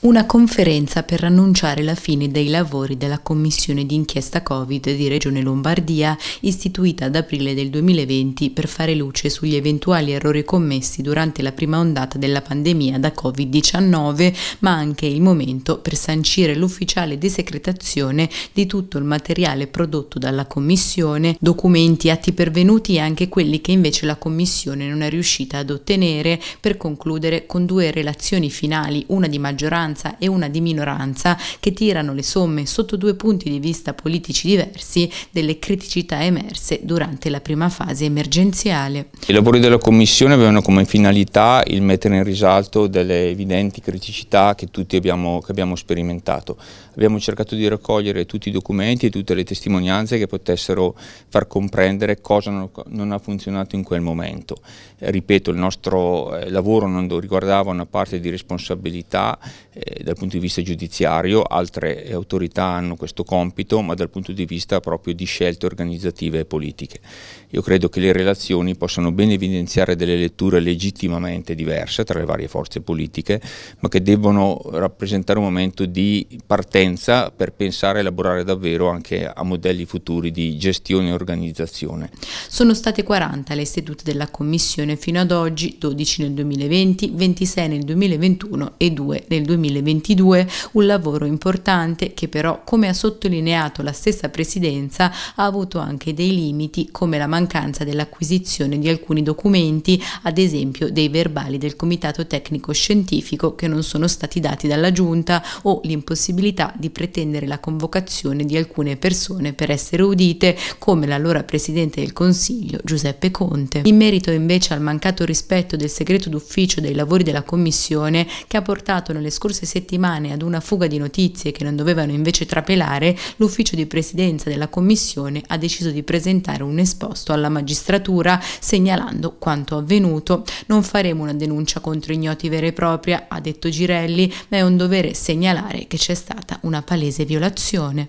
una conferenza per annunciare la fine dei lavori della commissione di inchiesta Covid di Regione Lombardia, istituita ad aprile del 2020 per fare luce sugli eventuali errori commessi durante la prima ondata della pandemia da Covid-19, ma anche il momento per sancire l'ufficiale desecretazione di tutto il materiale prodotto dalla commissione, documenti, atti pervenuti e anche quelli che invece la commissione non è riuscita ad ottenere, per concludere con due relazioni finali, una di maggioranza maggioranza e una di minoranza che tirano le somme sotto due punti di vista politici diversi delle criticità emerse durante la prima fase emergenziale. I lavori della Commissione avevano come finalità il mettere in risalto delle evidenti criticità che tutti abbiamo, che abbiamo sperimentato. Abbiamo cercato di raccogliere tutti i documenti e tutte le testimonianze che potessero far comprendere cosa non, non ha funzionato in quel momento. Eh, ripeto, il nostro eh, lavoro non riguardava una parte di responsabilità eh, dal punto di vista giudiziario, altre eh, autorità hanno questo compito, ma dal punto di vista proprio di scelte organizzative e politiche. Io credo che le relazioni possano ben evidenziare delle letture legittimamente diverse tra le varie forze politiche, ma che debbono rappresentare un momento di partenza per pensare e elaborare davvero anche a modelli futuri di gestione e organizzazione. Sono state 40 le sedute della Commissione fino ad oggi, 12 nel 2020, 26 nel 2021 e 2 nel 2022. 2022, un lavoro importante che però, come ha sottolineato la stessa Presidenza, ha avuto anche dei limiti come la mancanza dell'acquisizione di alcuni documenti, ad esempio dei verbali del Comitato Tecnico Scientifico che non sono stati dati dalla Giunta o l'impossibilità di pretendere la convocazione di alcune persone per essere udite, come l'allora Presidente del Consiglio Giuseppe Conte. In merito invece al mancato rispetto del segreto d'ufficio dei lavori della Commissione che ha portato nelle scorse scorse settimane ad una fuga di notizie che non dovevano invece trapelare, l'ufficio di presidenza della Commissione ha deciso di presentare un esposto alla magistratura segnalando quanto avvenuto. Non faremo una denuncia contro ignoti vera e propria, ha detto Girelli, ma è un dovere segnalare che c'è stata una palese violazione.